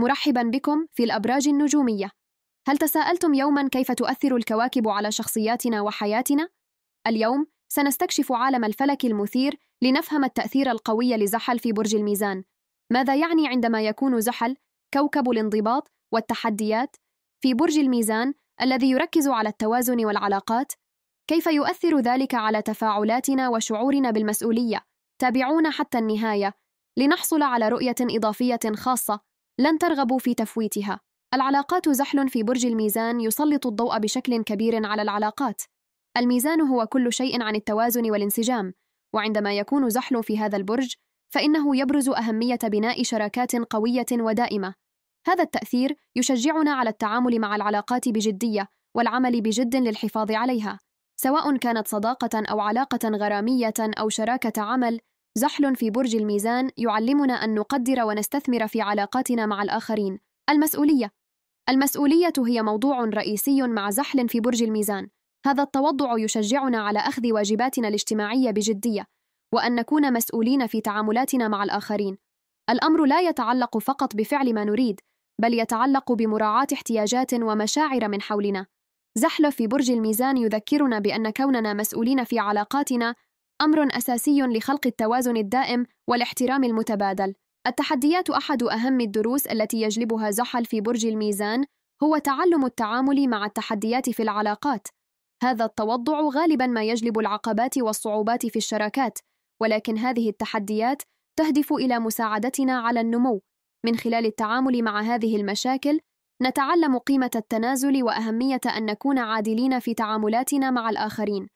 مرحبا بكم في الابراج النجوميه هل تساءلتم يوما كيف تؤثر الكواكب على شخصياتنا وحياتنا اليوم سنستكشف عالم الفلك المثير لنفهم التاثير القوي لزحل في برج الميزان ماذا يعني عندما يكون زحل كوكب الانضباط والتحديات في برج الميزان الذي يركز على التوازن والعلاقات كيف يؤثر ذلك على تفاعلاتنا وشعورنا بالمسؤوليه تابعونا حتى النهايه لنحصل على رؤيه اضافيه خاصه لن ترغبوا في تفويتها العلاقات زحل في برج الميزان يسلط الضوء بشكل كبير على العلاقات الميزان هو كل شيء عن التوازن والانسجام وعندما يكون زحل في هذا البرج فانه يبرز اهميه بناء شراكات قويه ودائمه هذا التاثير يشجعنا على التعامل مع العلاقات بجديه والعمل بجد للحفاظ عليها سواء كانت صداقه او علاقه غراميه او شراكه عمل زحل في برج الميزان يعلمنا أن نقدر ونستثمر في علاقاتنا مع الآخرين المسؤولية المسؤولية هي موضوع رئيسي مع زحل في برج الميزان هذا التوضع يشجعنا على أخذ واجباتنا الاجتماعية بجدية وأن نكون مسؤولين في تعاملاتنا مع الآخرين الأمر لا يتعلق فقط بفعل ما نريد بل يتعلق بمراعاة احتياجات ومشاعر من حولنا زحل في برج الميزان يذكرنا بأن كوننا مسؤولين في علاقاتنا امر اساسي لخلق التوازن الدائم والاحترام المتبادل التحديات احد اهم الدروس التي يجلبها زحل في برج الميزان هو تعلم التعامل مع التحديات في العلاقات هذا التوضع غالبا ما يجلب العقبات والصعوبات في الشراكات ولكن هذه التحديات تهدف الى مساعدتنا على النمو من خلال التعامل مع هذه المشاكل نتعلم قيمه التنازل واهميه ان نكون عادلين في تعاملاتنا مع الاخرين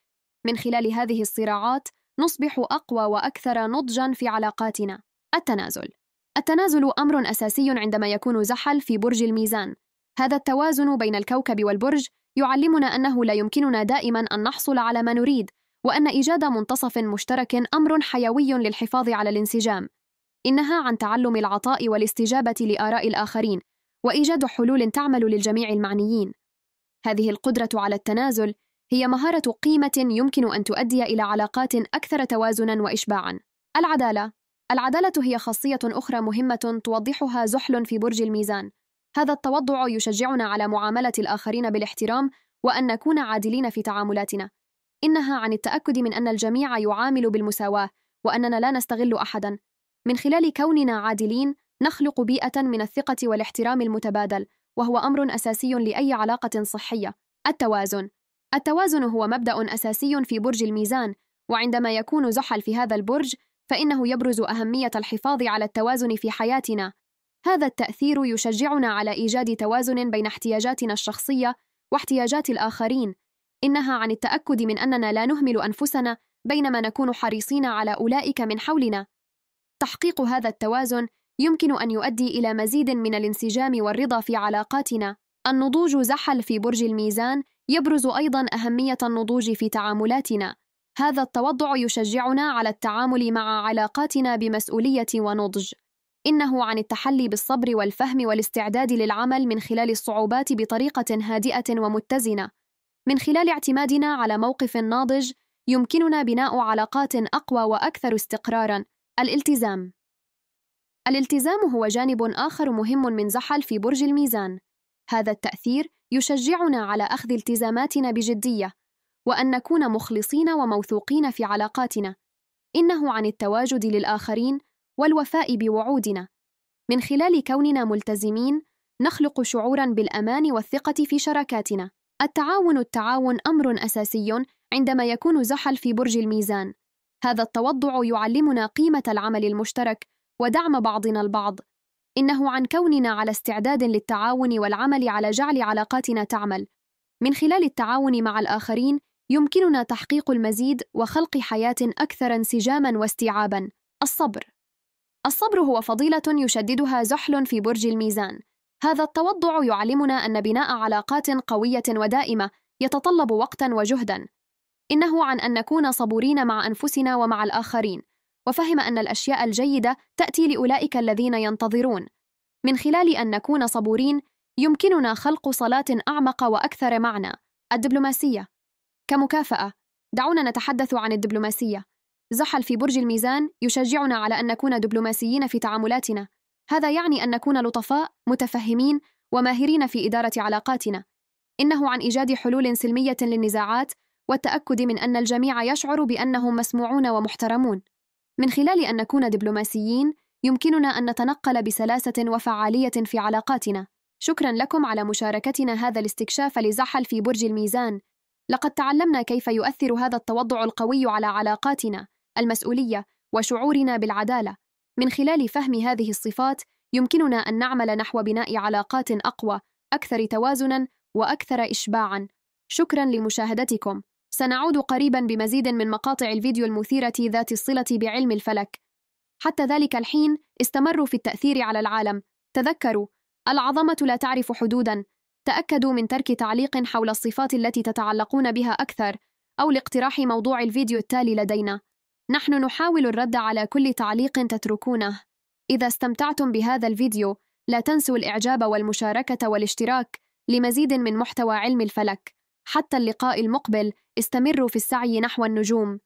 من خلال هذه الصراعات نصبح اقوى واكثر نضجا في علاقاتنا التنازل التنازل امر اساسي عندما يكون زحل في برج الميزان هذا التوازن بين الكوكب والبرج يعلمنا انه لا يمكننا دائما ان نحصل على ما نريد وان ايجاد منتصف مشترك امر حيوي للحفاظ على الانسجام انها عن تعلم العطاء والاستجابه لاراء الاخرين وايجاد حلول تعمل للجميع المعنيين هذه القدره على التنازل هي مهارة قيمة يمكن أن تؤدي إلى علاقات أكثر توازنا وإشباعا. العدالة العدالة هي خاصية أخرى مهمة توضحها زحل في برج الميزان. هذا التوضع يشجعنا على معاملة الآخرين بالاحترام وأن نكون عادلين في تعاملاتنا. إنها عن التأكد من أن الجميع يعامل بالمساواة وأننا لا نستغل أحدا. من خلال كوننا عادلين نخلق بيئة من الثقة والاحترام المتبادل، وهو أمر أساسي لأي علاقة صحية. التوازن التوازن هو مبدأ أساسي في برج الميزان، وعندما يكون زحل في هذا البرج، فإنه يبرز أهمية الحفاظ على التوازن في حياتنا. هذا التأثير يشجعنا على إيجاد توازن بين احتياجاتنا الشخصية واحتياجات الآخرين. إنها عن التأكد من أننا لا نهمل أنفسنا بينما نكون حريصين على أولئك من حولنا. تحقيق هذا التوازن يمكن أن يؤدي إلى مزيد من الانسجام والرضا في علاقاتنا. النضوج زحل في برج الميزان يبرز أيضا أهمية النضوج في تعاملاتنا هذا التوضع يشجعنا على التعامل مع علاقاتنا بمسؤولية ونضج إنه عن التحلي بالصبر والفهم والاستعداد للعمل من خلال الصعوبات بطريقة هادئة ومتزنة من خلال اعتمادنا على موقف ناضج يمكننا بناء علاقات أقوى وأكثر استقراراً الالتزام الالتزام هو جانب آخر مهم من زحل في برج الميزان هذا التأثير يشجعنا على أخذ التزاماتنا بجدية وأن نكون مخلصين وموثوقين في علاقاتنا إنه عن التواجد للآخرين والوفاء بوعودنا من خلال كوننا ملتزمين نخلق شعورا بالامان والثقه في شراكاتنا التعاون التعاون امر اساسي عندما يكون زحل في برج الميزان هذا التوضع يعلمنا قيمه العمل المشترك ودعم بعضنا البعض إنه عن كوننا على استعداد للتعاون والعمل على جعل علاقاتنا تعمل. من خلال التعاون مع الآخرين يمكننا تحقيق المزيد وخلق حياة أكثر انسجاما واستيعابا. الصبر. الصبر هو فضيلة يشددها زحل في برج الميزان. هذا التوضع يعلمنا أن بناء علاقات قوية ودائمة يتطلب وقتا وجهدا. إنه عن أن نكون صبورين مع أنفسنا ومع الآخرين، وفهم أن الأشياء الجيدة تأتي لأولئك الذين ينتظرون من خلال أن نكون صبورين يمكننا خلق صلاة أعمق وأكثر معنى الدبلوماسية كمكافأة دعونا نتحدث عن الدبلوماسية زحل في برج الميزان يشجعنا على أن نكون دبلوماسيين في تعاملاتنا هذا يعني أن نكون لطفاء متفهمين وماهرين في إدارة علاقاتنا إنه عن إيجاد حلول سلمية للنزاعات والتأكد من أن الجميع يشعر بأنهم مسموعون ومحترمون من خلال أن نكون دبلوماسيين يمكننا أن نتنقل بسلاسة وفعالية في علاقاتنا. شكرا لكم على مشاركتنا هذا الاستكشاف لزحل في برج الميزان. لقد تعلمنا كيف يؤثر هذا التوضع القوي على علاقاتنا، المسؤولية، وشعورنا بالعدالة. من خلال فهم هذه الصفات، يمكننا أن نعمل نحو بناء علاقات أقوى، أكثر توازنا، وأكثر إشباعا. شكرا لمشاهدتكم. سنعود قريبا بمزيد من مقاطع الفيديو المثيرة ذات الصلة بعلم الفلك. حتى ذلك الحين استمروا في التأثير على العالم. تذكروا العظمة لا تعرف حدودا. تأكدوا من ترك تعليق حول الصفات التي تتعلقون بها أكثر أو لاقتراح موضوع الفيديو التالي لدينا. نحن نحاول الرد على كل تعليق تتركونه. إذا استمتعتم بهذا الفيديو لا تنسوا الإعجاب والمشاركة والاشتراك لمزيد من محتوى علم الفلك. حتى اللقاء المقبل استمروا في السعي نحو النجوم